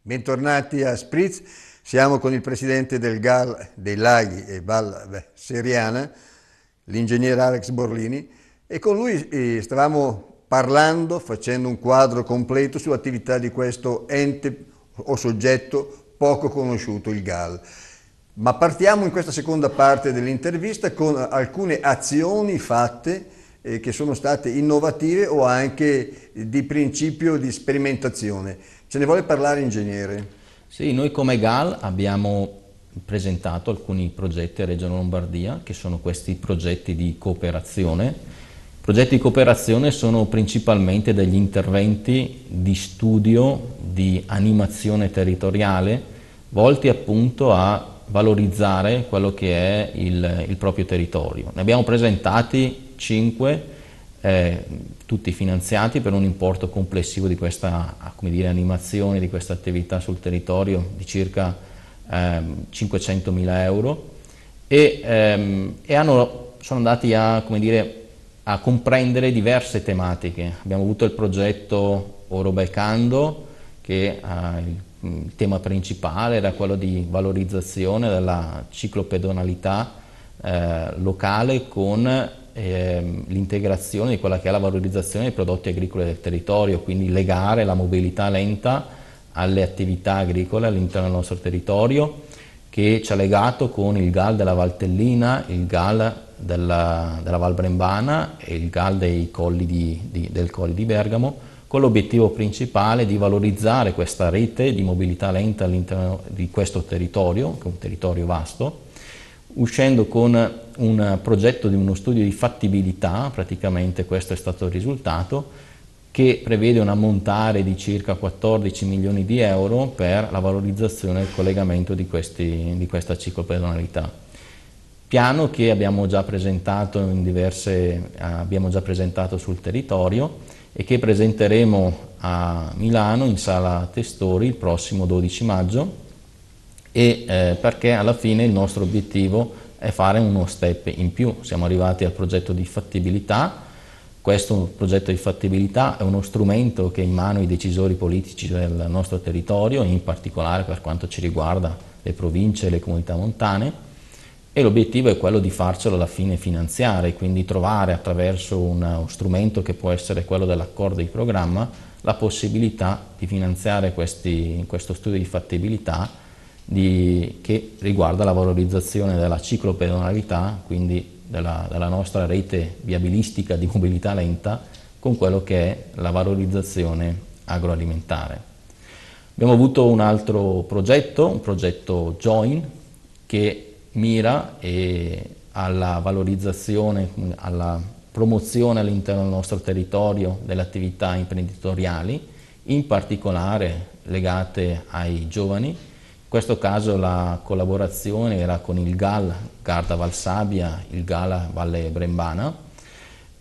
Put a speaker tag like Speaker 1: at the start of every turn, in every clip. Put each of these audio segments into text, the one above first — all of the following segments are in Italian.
Speaker 1: Bentornati a Spritz, siamo con il presidente del GAL dei Laghi e Val Seriana, l'ingegnere Alex Borlini, e con lui eh, stavamo parlando, facendo un quadro completo sull'attività di questo ente o soggetto poco conosciuto, il GAL. Ma partiamo in questa seconda parte dell'intervista con alcune azioni fatte eh, che sono state innovative o anche di principio di sperimentazione. Ce ne vuole parlare ingegnere?
Speaker 2: Sì, noi come GAL abbiamo presentato alcuni progetti a Regione Lombardia, che sono questi progetti di cooperazione. I progetti di cooperazione sono principalmente degli interventi di studio, di animazione territoriale, volti appunto a valorizzare quello che è il, il proprio territorio. Ne abbiamo presentati 5 eh, tutti finanziati per un importo complessivo di questa ah, dire, animazione, di questa attività sul territorio di circa ehm, 500.000 euro e, ehm, e hanno, sono andati a, dire, a, comprendere diverse tematiche. Abbiamo avuto il progetto Oro Becando che eh, il, mm, il tema principale era quello di valorizzazione della ciclopedonalità eh, locale con ehm, l'integrazione di quella che è la valorizzazione dei prodotti agricoli del territorio, quindi legare la mobilità lenta alle attività agricole all'interno del nostro territorio che ci ha legato con il GAL della Valtellina, il GAL della, della Val Brembana e il GAL dei colli di, di, del Colli di Bergamo con l'obiettivo principale di valorizzare questa rete di mobilità lenta all'interno di questo territorio, che è un territorio vasto, uscendo con un progetto di uno studio di fattibilità, praticamente questo è stato il risultato, che prevede un ammontare di circa 14 milioni di euro per la valorizzazione e il collegamento di, questi, di questa ciclopedonalità. Piano che abbiamo già, diverse, abbiamo già presentato sul territorio e che presenteremo a Milano in sala Testori il prossimo 12 maggio e eh, perché alla fine il nostro obiettivo è fare uno step in più. Siamo arrivati al progetto di fattibilità, questo progetto di fattibilità è uno strumento che è in mano ai decisori politici del nostro territorio, in particolare per quanto ci riguarda le province e le comunità montane, e l'obiettivo è quello di farcelo alla fine finanziare, quindi trovare attraverso uno strumento che può essere quello dell'accordo di programma la possibilità di finanziare questi, questo studio di fattibilità di, che riguarda la valorizzazione della ciclopedonalità, quindi della, della nostra rete viabilistica di mobilità lenta, con quello che è la valorizzazione agroalimentare. Abbiamo avuto un altro progetto, un progetto Join, che mira alla valorizzazione, alla promozione all'interno del nostro territorio delle attività imprenditoriali, in particolare legate ai giovani in questo caso la collaborazione era con il GAL Garda Valsabia, il GAL Valle Brembana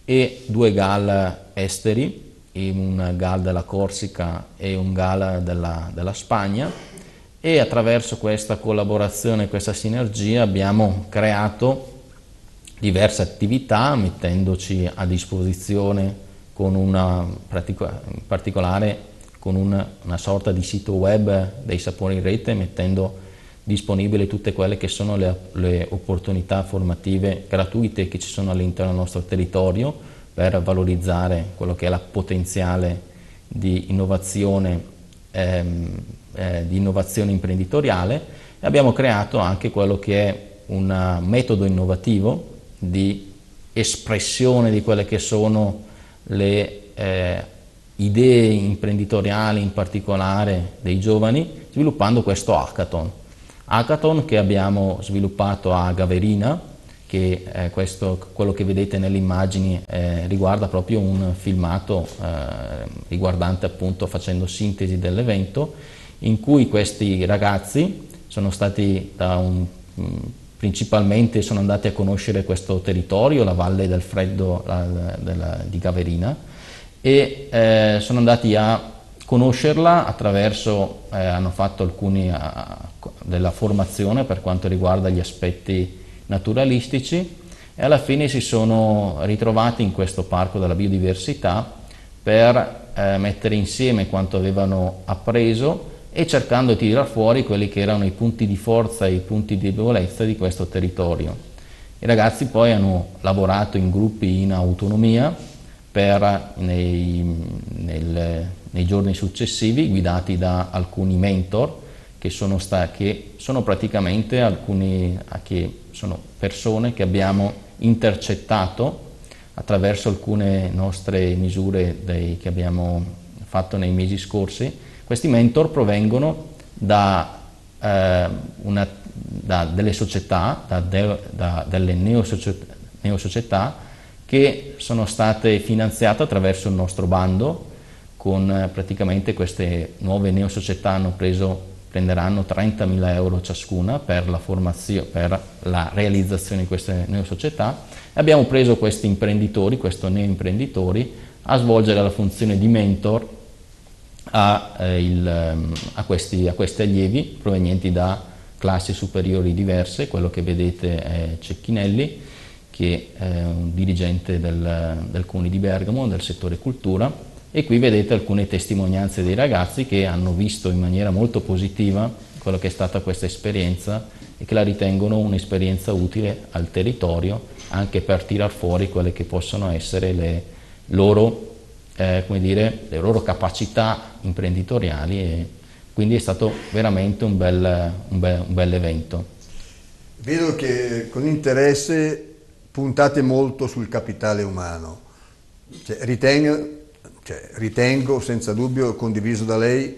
Speaker 2: e due GAL esteri, un GAL della Corsica e un GAL della, della Spagna e attraverso questa collaborazione, questa sinergia abbiamo creato diverse attività mettendoci a disposizione con una in particolare con una, una sorta di sito web dei sapori in rete mettendo disponibili tutte quelle che sono le, le opportunità formative gratuite che ci sono all'interno del nostro territorio per valorizzare quello che è la potenziale di innovazione, ehm, eh, di innovazione imprenditoriale e abbiamo creato anche quello che è un metodo innovativo di espressione di quelle che sono le eh, idee imprenditoriali in particolare dei giovani, sviluppando questo hackathon. Hackathon che abbiamo sviluppato a Gaverina, che è questo, quello che vedete nelle immagini eh, riguarda proprio un filmato eh, riguardante appunto facendo sintesi dell'evento, in cui questi ragazzi sono stati da un... Mm, principalmente sono andati a conoscere questo territorio, la valle del freddo la, della, di Gaverina, e eh, sono andati a conoscerla attraverso, eh, hanno fatto alcuni a, eh, della formazione per quanto riguarda gli aspetti naturalistici e alla fine si sono ritrovati in questo parco della biodiversità per eh, mettere insieme quanto avevano appreso e cercando di tirar fuori quelli che erano i punti di forza e i punti di debolezza di questo territorio. I ragazzi poi hanno lavorato in gruppi in autonomia per nei, nel, nei giorni successivi guidati da alcuni mentor che sono, sta, che sono praticamente alcuni, che sono persone che abbiamo intercettato attraverso alcune nostre misure dei, che abbiamo fatto nei mesi scorsi. Questi mentor provengono da, eh, una, da delle società, da, de, da delle neosocietà, neo-società che sono state finanziate attraverso il nostro bando con eh, praticamente queste nuove neosocietà hanno preso prenderanno 30.000 euro ciascuna per la, per la realizzazione di queste neosocietà e abbiamo preso questi imprenditori, questi neoimprenditori a svolgere la funzione di mentor a, eh, il, ehm, a, questi, a, questi, allievi provenienti da classi superiori diverse, quello che vedete è Cecchinelli, che è eh, un dirigente del, del CUNI di Bergamo, del settore cultura, e qui vedete alcune testimonianze dei ragazzi che hanno visto in maniera molto positiva quella che è stata questa esperienza e che la ritengono un'esperienza utile al territorio anche per tirar fuori quelle che possono essere le loro, eh, dire, le loro capacità imprenditoriali e quindi è stato veramente un bel, un bel, un bel evento.
Speaker 1: Vedo che con interesse puntate molto sul capitale umano. Cioè, ritengo, cioè, ritengo, senza dubbio, condiviso da lei,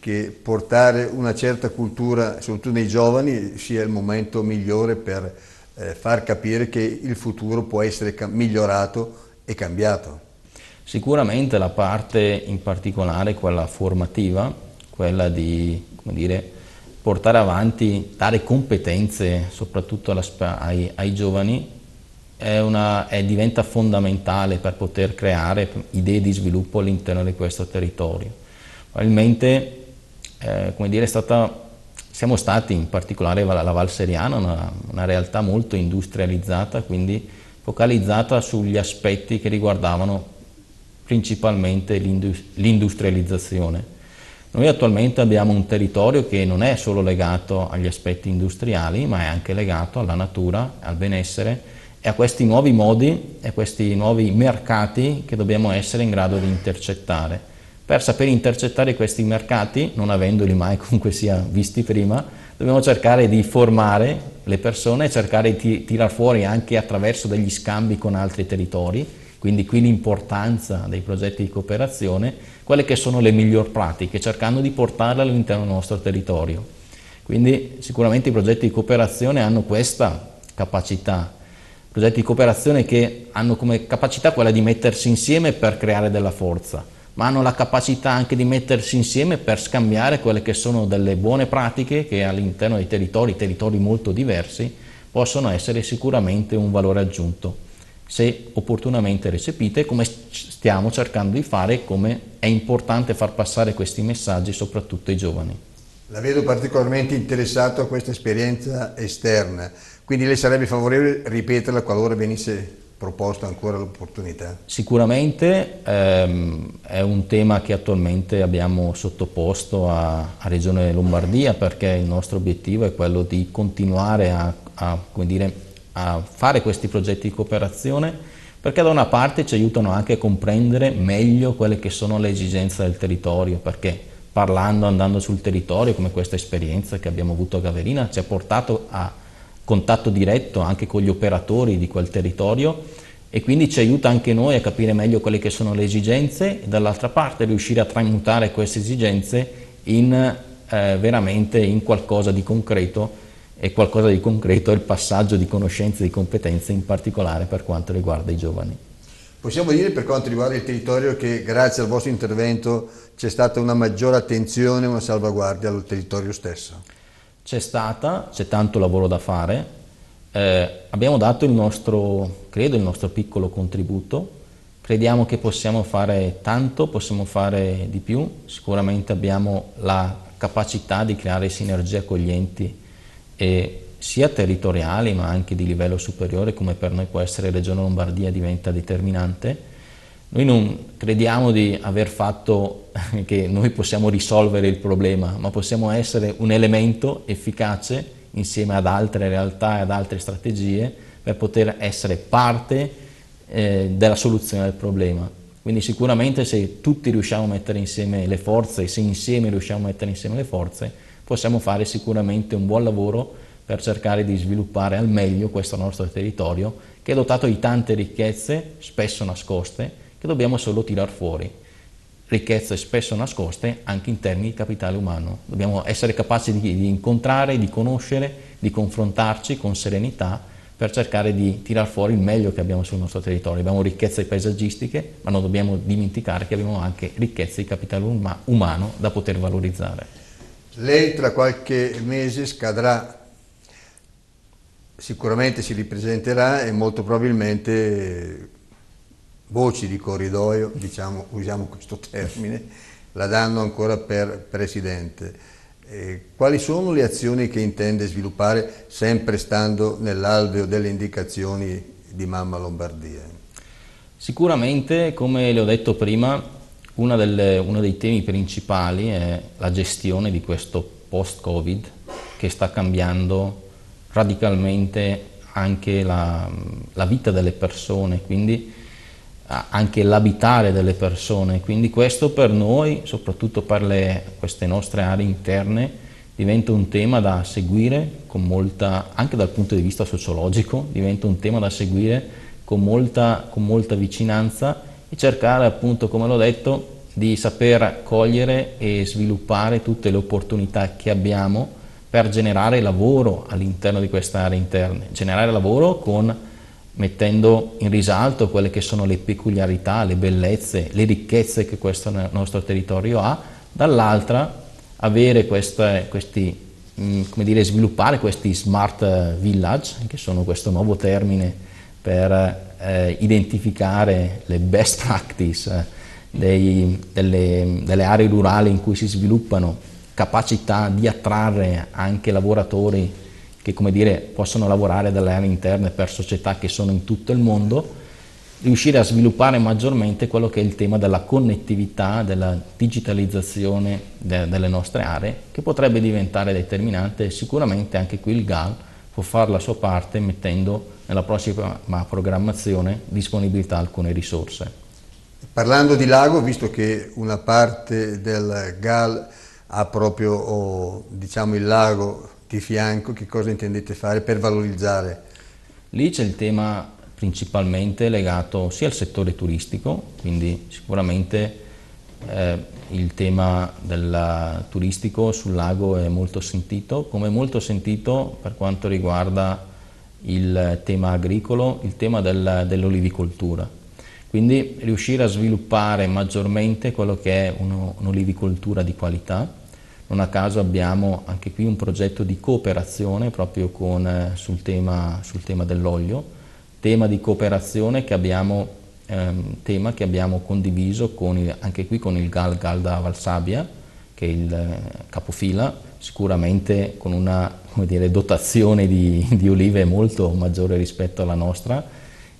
Speaker 1: che portare una certa cultura, soprattutto nei giovani, sia il momento migliore per eh, far capire che il futuro può essere migliorato e cambiato.
Speaker 2: Sicuramente la parte in particolare, quella formativa, quella di dire, portare avanti, dare competenze soprattutto alla, ai, ai giovani è una, è, diventa fondamentale per poter creare idee di sviluppo all'interno di questo territorio. Probabilmente eh, dire, stata, siamo stati in particolare la Val Seriana una, una realtà molto industrializzata, quindi focalizzata sugli aspetti che riguardavano principalmente l'industrializzazione. Noi attualmente abbiamo un territorio che non è solo legato agli aspetti industriali, ma è anche legato alla natura, al benessere è a questi nuovi modi e a questi nuovi mercati che dobbiamo essere in grado di intercettare. Per saper intercettare questi mercati, non avendoli mai comunque sia visti prima, dobbiamo cercare di formare le persone cercare di tirar fuori anche attraverso degli scambi con altri territori, quindi qui l'importanza dei progetti di cooperazione, quelle che sono le miglior pratiche, cercando di portarle all'interno del nostro territorio. Quindi sicuramente i progetti di cooperazione hanno questa capacità progetti di cooperazione che hanno come capacità quella di mettersi insieme per creare della forza, ma hanno la capacità anche di mettersi insieme per scambiare quelle che sono delle buone pratiche che all'interno dei territori, territori molto diversi, possono essere sicuramente un valore aggiunto se opportunamente recepite, come stiamo cercando di fare, come è importante far passare questi messaggi soprattutto ai giovani.
Speaker 1: La vedo particolarmente interessato a questa esperienza esterna. Quindi lei sarebbe favorevole a ripeterla qualora venisse proposta ancora l'opportunità?
Speaker 2: Sicuramente ehm, è un tema che attualmente abbiamo sottoposto a, a, Regione Lombardia perché il nostro obiettivo è quello di continuare a, a, dire, a fare questi progetti di cooperazione perché da una parte ci aiutano anche a comprendere meglio quelle che sono le esigenze del territorio perché parlando, andando sul territorio come questa esperienza che abbiamo avuto a Gaverina ci ha portato a contatto diretto anche con gli operatori di quel territorio e quindi ci aiuta anche noi a capire meglio quelle che sono le esigenze e dall'altra parte riuscire a tramutare queste esigenze in, eh, veramente in qualcosa di concreto e qualcosa di concreto è il passaggio di conoscenze e di competenze in particolare per quanto riguarda i giovani.
Speaker 1: Possiamo dire per quanto riguarda il territorio che grazie al vostro intervento c'è stata una maggiore attenzione e una salvaguardia al territorio stesso? C'è stata,
Speaker 2: c'è tanto lavoro da fare, eh, abbiamo dato il nostro, credo, il nostro piccolo contributo, crediamo che possiamo fare tanto, possiamo fare di più, sicuramente abbiamo la capacità di creare sinergie accoglienti e eh, sia territoriali ma anche di livello superiore come per noi può essere Regione Lombardia diventa determinante noi non crediamo di aver fatto che noi possiamo risolvere il problema, ma possiamo essere un elemento efficace insieme ad altre realtà e ad altre strategie per poter essere parte eh, della soluzione del problema. Quindi sicuramente se tutti riusciamo a mettere insieme le forze, se insieme riusciamo a mettere insieme le forze, possiamo fare sicuramente un buon lavoro per cercare di sviluppare al meglio questo nostro territorio che è dotato di tante ricchezze, spesso nascoste, che dobbiamo solo tirar fuori. Ricchezze spesso nascoste anche in termini di capitale umano. Dobbiamo essere capaci di, di incontrare, di conoscere, di confrontarci con serenità per cercare di tirar fuori il meglio che abbiamo sul nostro territorio. Abbiamo ricchezze paesaggistiche, ma non dobbiamo dimenticare che abbiamo anche ricchezze di capitale um umano da poter valorizzare.
Speaker 1: Lei tra qualche mese scadrà sicuramente si ripresenterà e molto probabilmente voci di corridoio, diciamo, usiamo questo termine, la danno ancora per Presidente. Eh, quali sono le azioni che intende sviluppare sempre stando nell'alveo delle indicazioni di Mamma Lombardia?
Speaker 2: Sicuramente, come le ho detto prima, delle, uno dei temi principali è la gestione di questo post-Covid che sta cambiando radicalmente anche la, la vita delle persone, quindi anche l'abitare delle persone, quindi questo per noi, soprattutto per le, queste nostre aree interne, diventa un tema da seguire con molta, anche dal punto di vista sociologico, diventa un tema da seguire con molta, con molta vicinanza e cercare appunto, come l'ho detto, di saper cogliere e sviluppare tutte le opportunità che abbiamo per generare lavoro all'interno di queste aree interne, generare lavoro con mettendo in risalto quelle che sono le peculiarità, le bellezze, le ricchezze che questo nostro territorio ha, dall'altra avere queste, questi, mm, come dire, sviluppare questi smart eh, village, che sono questo nuovo termine per eh, identificare le best practice eh, dei, delle, delle aree rurali in cui si sviluppano, capacità di attrarre anche lavoratori che come dire, possono lavorare dalle aree interne per società che sono in tutto il mondo, riuscire a sviluppare maggiormente quello che è il tema della connettività, della digitalizzazione de delle nostre aree, che potrebbe diventare determinante e sicuramente anche qui il GAL può fare la sua parte mettendo nella prossima programmazione disponibilità alcune risorse.
Speaker 1: Parlando di lago, visto che una parte del GAL ha proprio oh, diciamo, il lago di fianco, che cosa intendete fare per valorizzare? Lì c'è il tema
Speaker 2: principalmente legato
Speaker 1: sia al settore turistico,
Speaker 2: quindi sicuramente eh, il tema del turistico sul lago è molto sentito, come molto sentito per quanto riguarda il tema agricolo, il tema del, dell'olivicoltura. Quindi riuscire a sviluppare maggiormente quello che è un'olivicoltura di qualità, non a caso abbiamo anche qui un progetto di cooperazione proprio con, eh, sul tema, tema dell'olio, tema di cooperazione che abbiamo, ehm, tema che abbiamo condiviso con il, anche qui con il Gal Galda Valsabia, che è il eh, capofila, sicuramente con una dire, dotazione di, di olive molto maggiore rispetto alla nostra,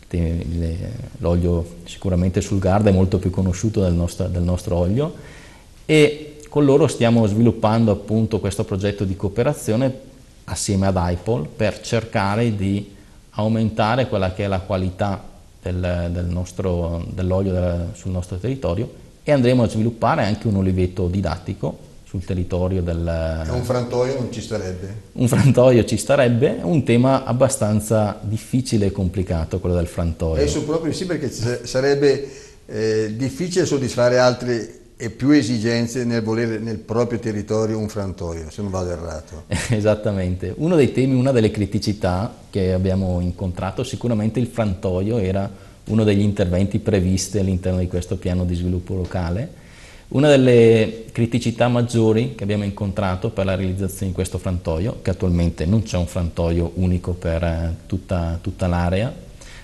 Speaker 2: eh, l'olio sicuramente sul Garda è molto più conosciuto del nostro, del nostro, olio e con loro stiamo sviluppando appunto questo progetto di cooperazione assieme ad IPOL per cercare di aumentare quella che è la qualità del, del nostro, dell'olio del, sul nostro territorio e andremo a sviluppare anche un oliveto didattico sul territorio del... E un
Speaker 1: frantoio non ci starebbe?
Speaker 2: Un frantoio ci starebbe, un tema abbastanza difficile e complicato quello del frantoio. E su
Speaker 1: proprio sì perché sarebbe eh, difficile soddisfare altri e più esigenze nel volere nel proprio territorio un frantoio, se non vado errato.
Speaker 2: Esattamente. Uno dei temi, una delle criticità che abbiamo incontrato, sicuramente il frantoio era uno degli interventi previsti all'interno di questo piano di sviluppo locale. Una delle criticità maggiori che abbiamo incontrato per la realizzazione di questo frantoio, che attualmente non c'è un frantoio unico per eh, tutta, tutta l'area,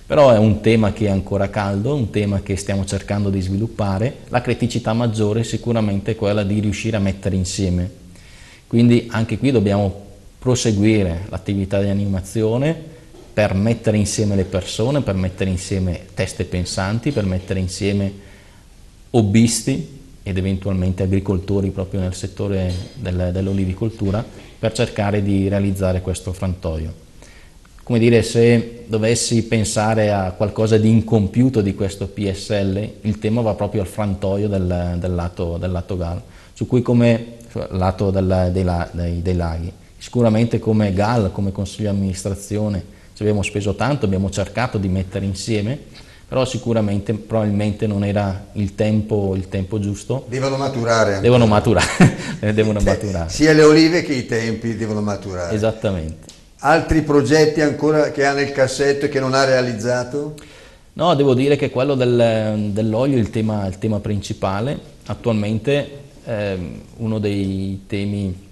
Speaker 2: però è un tema che è ancora caldo, è un tema che stiamo cercando di sviluppare. La criticità maggiore è sicuramente è quella di riuscire a mettere insieme. Quindi anche qui dobbiamo proseguire l'attività di animazione per mettere insieme le persone, per mettere insieme teste pensanti, per mettere insieme hobbisti ed eventualmente agricoltori proprio nel settore del, dell'olivicoltura per cercare di realizzare questo frantoio come dire, se dovessi pensare a qualcosa di incompiuto di questo PSL, il tema va proprio al frantoio del, del lato, del lato GAL, su cui come lato della, dei, dei, dei, laghi. Sicuramente come GAL, come Consiglio di amministrazione, ci abbiamo speso tanto, abbiamo cercato di mettere insieme, però sicuramente probabilmente non era il tempo, il tempo giusto. Devono maturare. Devono maturare. Eh, devono maturare. Sia
Speaker 1: le olive che i tempi devono maturare. Esattamente altri progetti ancora che ha nel cassetto e che non ha realizzato? No, devo dire che quello
Speaker 2: del, dell'olio è il tema, il tema, principale. Attualmente eh, uno dei temi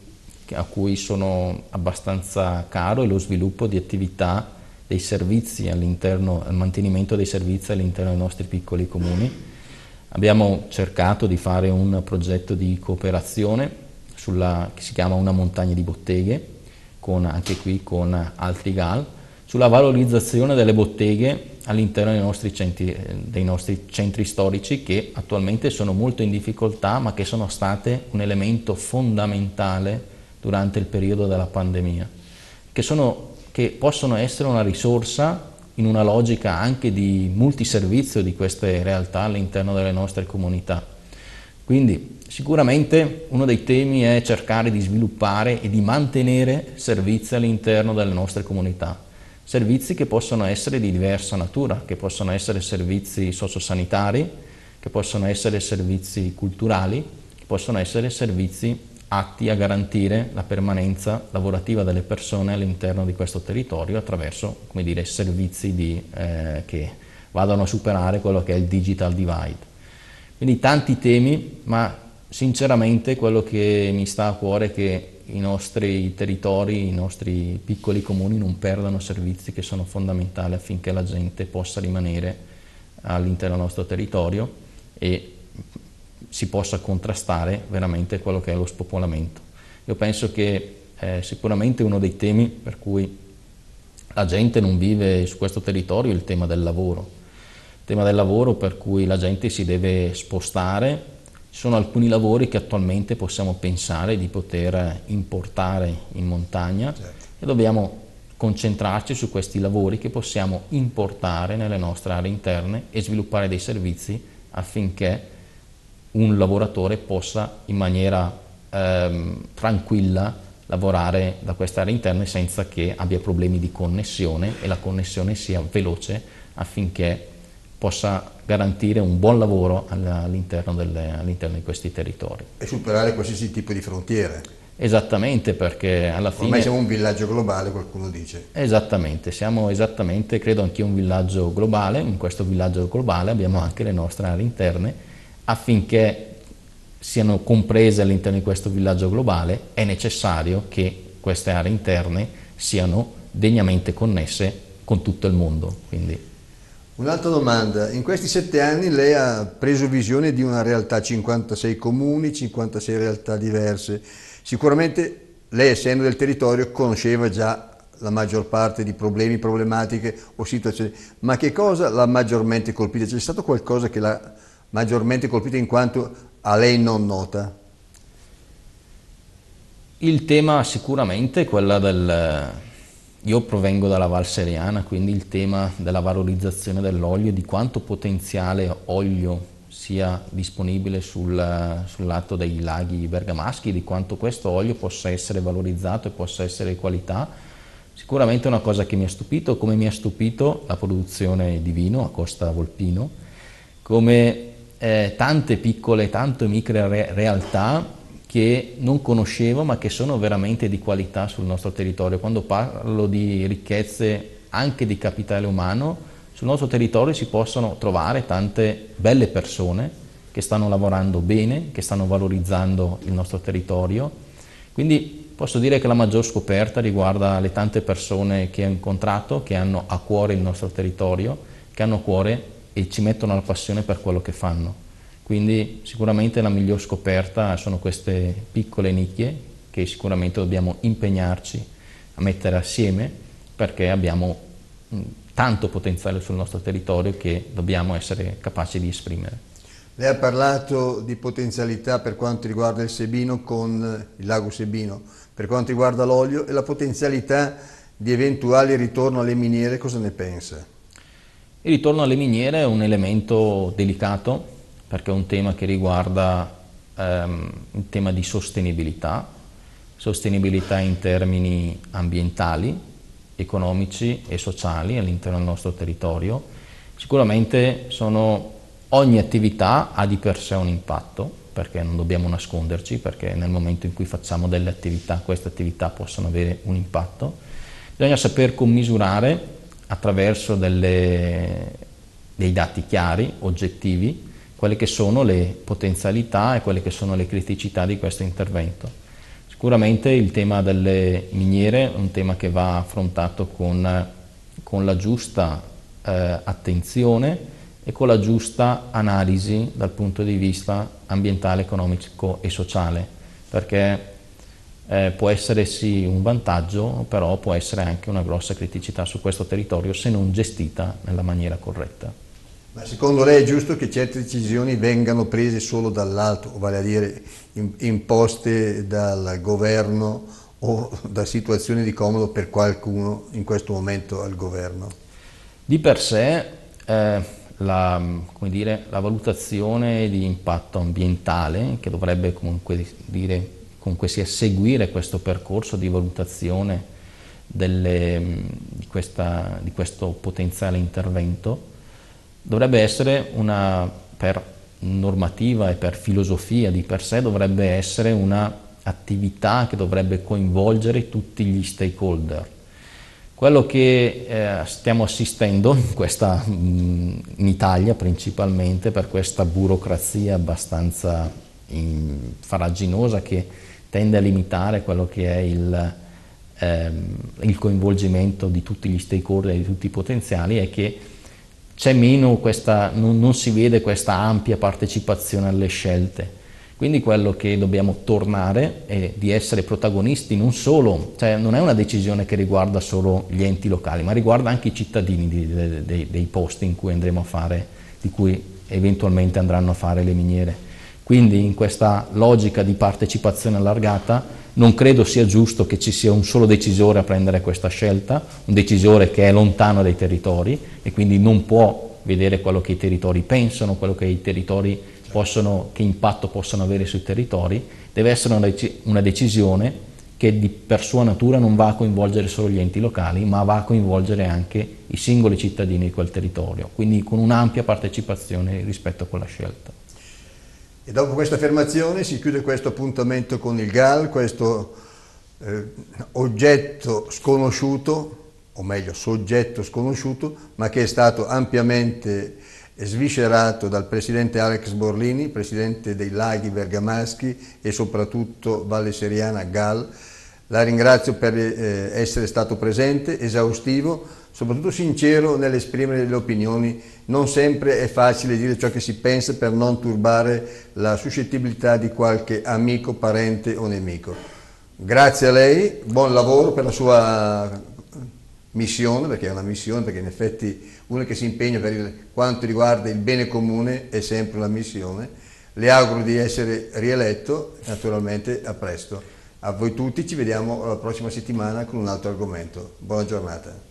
Speaker 2: a cui sono abbastanza caro è lo sviluppo di attività dei servizi all'interno, il mantenimento dei servizi all'interno dei nostri piccoli comuni. Abbiamo cercato di fare un progetto di cooperazione sulla, che si chiama Una montagna di botteghe, con, anche qui con altri GAL, sulla valorizzazione delle botteghe all'interno dei nostri, centri, dei nostri centri storici che attualmente sono molto in difficoltà ma che sono state un elemento fondamentale durante il periodo della pandemia, che, sono, che possono essere una risorsa in una logica anche di multiservizio di queste realtà all'interno delle nostre comunità. Quindi Sicuramente uno dei temi è cercare di sviluppare e di mantenere servizi all'interno delle nostre comunità, servizi che possono essere di diversa natura, che possono essere servizi sociosanitari, che possono essere servizi culturali, che possono essere servizi atti a garantire la permanenza lavorativa delle persone all'interno di questo territorio attraverso come dire, servizi di, eh, che vadano a superare quello che è il digital divide. Quindi tanti temi, ma sinceramente quello che mi sta a cuore è che i nostri territori, i nostri piccoli comuni non perdano servizi che sono fondamentali affinché la gente possa rimanere all'interno del nostro territorio e si possa contrastare veramente quello che è lo spopolamento. Io penso che eh, sicuramente uno dei temi per cui la gente non vive su questo territorio è il tema del lavoro. Il tema del lavoro per cui la gente si deve spostare ci sono alcuni lavori che attualmente possiamo pensare di poter importare in montagna certo. e dobbiamo concentrarci su questi lavori che possiamo importare nelle nostre aree interne e sviluppare dei servizi affinché un lavoratore possa in maniera ehm, tranquilla lavorare da queste aree interne senza che abbia problemi di connessione e la connessione sia veloce affinché possa garantire un buon lavoro all'interno, all di questi territori.
Speaker 1: E superare qualsiasi tipo di frontiere.
Speaker 2: Esattamente, perché alla fine... Ormai siamo un
Speaker 1: villaggio globale, qualcuno dice.
Speaker 2: Esattamente, siamo esattamente, credo anche un villaggio globale. In questo villaggio globale abbiamo anche le nostre aree interne, affinché siano comprese all'interno di questo villaggio globale è necessario che queste aree interne siano degnamente connesse con tutto il mondo. Quindi.
Speaker 1: Un'altra domanda, in questi sette anni lei ha preso visione di una realtà, 56 comuni, 56 realtà diverse, sicuramente lei essendo del territorio conosceva già la maggior parte di problemi, problematiche o situazioni, ma che cosa l'ha maggiormente colpita? C'è stato qualcosa che l'ha maggiormente colpita in quanto a lei non nota?
Speaker 2: Il tema sicuramente è quello del, io provengo dalla Val Seriana, quindi il tema della valorizzazione dell'olio, di quanto potenziale olio sia disponibile sul, sul, lato dei laghi bergamaschi, di quanto questo olio possa essere valorizzato e possa essere qualità. Sicuramente è una cosa che mi ha stupito, come mi ha stupito la produzione di vino a Costa Volpino, come eh, tante piccole, tante micro re realtà che non conoscevo ma che sono veramente di qualità sul nostro territorio. Quando parlo di ricchezze anche di capitale umano, sul nostro territorio si possono trovare tante belle persone che stanno lavorando bene, che stanno valorizzando il nostro territorio. Quindi posso dire che la maggior scoperta riguarda le tante persone che ho incontrato, che hanno a cuore il nostro territorio, che hanno a cuore e ci mettono la passione per quello che fanno. Quindi sicuramente la miglior scoperta sono queste piccole nicchie che sicuramente dobbiamo impegnarci a mettere assieme perché abbiamo mm, tanto potenziale sul nostro territorio che dobbiamo essere capaci di esprimere.
Speaker 1: Lei ha parlato di potenzialità per quanto riguarda il Sebino con il lago Sebino, per quanto riguarda l'olio e la potenzialità di eventuale ritorno alle miniere, cosa ne pensa? Il
Speaker 2: ritorno alle miniere è un elemento delicato perché è un tema che riguarda ehm, un tema di sostenibilità, sostenibilità in termini ambientali, economici e sociali all'interno del nostro territorio. Sicuramente sono, ogni attività ha di per sé un impatto, perché non dobbiamo nasconderci, perché nel momento in cui facciamo delle attività, queste attività possono avere un impatto. Bisogna saper commisurare attraverso delle, dei dati chiari, oggettivi, quelle che sono le potenzialità e quelle che sono le criticità di questo intervento. Sicuramente il tema delle miniere è un tema che va affrontato con, con la giusta eh, attenzione e con la giusta analisi dal punto di vista ambientale, economico e sociale, perché eh, può essere sì un vantaggio, però può essere anche una grossa criticità su questo territorio se non gestita nella maniera corretta.
Speaker 1: Ma secondo lei è giusto che certe decisioni vengano prese solo dall'alto, vale a dire imposte dal governo o da situazioni di comodo per qualcuno in questo momento al governo?
Speaker 2: Di per sé eh, la, dire, la, valutazione di impatto ambientale, che dovrebbe comunque, dire, comunque seguire questo percorso di valutazione delle, mm, di, questa, di questo potenziale intervento, dovrebbe essere una, per normativa e per filosofia di per sé, dovrebbe essere un'attività che dovrebbe coinvolgere tutti gli stakeholder. Quello che eh, stiamo assistendo in, questa, mm, in, Italia principalmente per questa burocrazia abbastanza in, mm, faraginosa che tende a limitare quello che è il, ehm, il coinvolgimento di tutti gli stakeholder e di tutti i potenziali è che c'è meno questa, non, non si vede questa ampia partecipazione alle scelte. Quindi quello che dobbiamo tornare è di essere protagonisti non solo, cioè non è una decisione che riguarda solo gli enti locali, ma riguarda anche i cittadini dei, dei, dei posti in cui andremo a fare, di cui eventualmente andranno a fare le miniere. Quindi in questa logica di partecipazione allargata non credo sia giusto che ci sia un solo decisore a prendere questa scelta, un decisore che è lontano dai territori e quindi non può vedere quello che i territori pensano, quello che i territori possono, che impatto possono avere sui territori, deve essere una, decisione che di, per sua natura non va a coinvolgere solo gli enti locali, ma va a coinvolgere anche i singoli cittadini di quel territorio, quindi con un'ampia partecipazione rispetto a quella
Speaker 1: scelta. E dopo questa affermazione si chiude questo appuntamento con il GAL, questo eh, oggetto sconosciuto, o meglio soggetto sconosciuto, ma che è stato ampiamente sviscerato dal presidente Alex Borlini, presidente dei laghi bergamaschi e soprattutto Valle Seriana GAL. La ringrazio per eh, essere stato presente, esaustivo, soprattutto sincero nell'esprimere le opinioni. Non sempre è facile dire ciò che si pensa per non turbare la suscettibilità di qualche amico, parente o nemico. Grazie a lei, buon lavoro per la sua missione, perché è una missione, perché in effetti uno che si impegna per il, quanto riguarda il bene comune è sempre una missione. Le auguro di essere rieletto, naturalmente a presto. A voi tutti, ci vediamo la prossima settimana con un altro argomento. Buona giornata.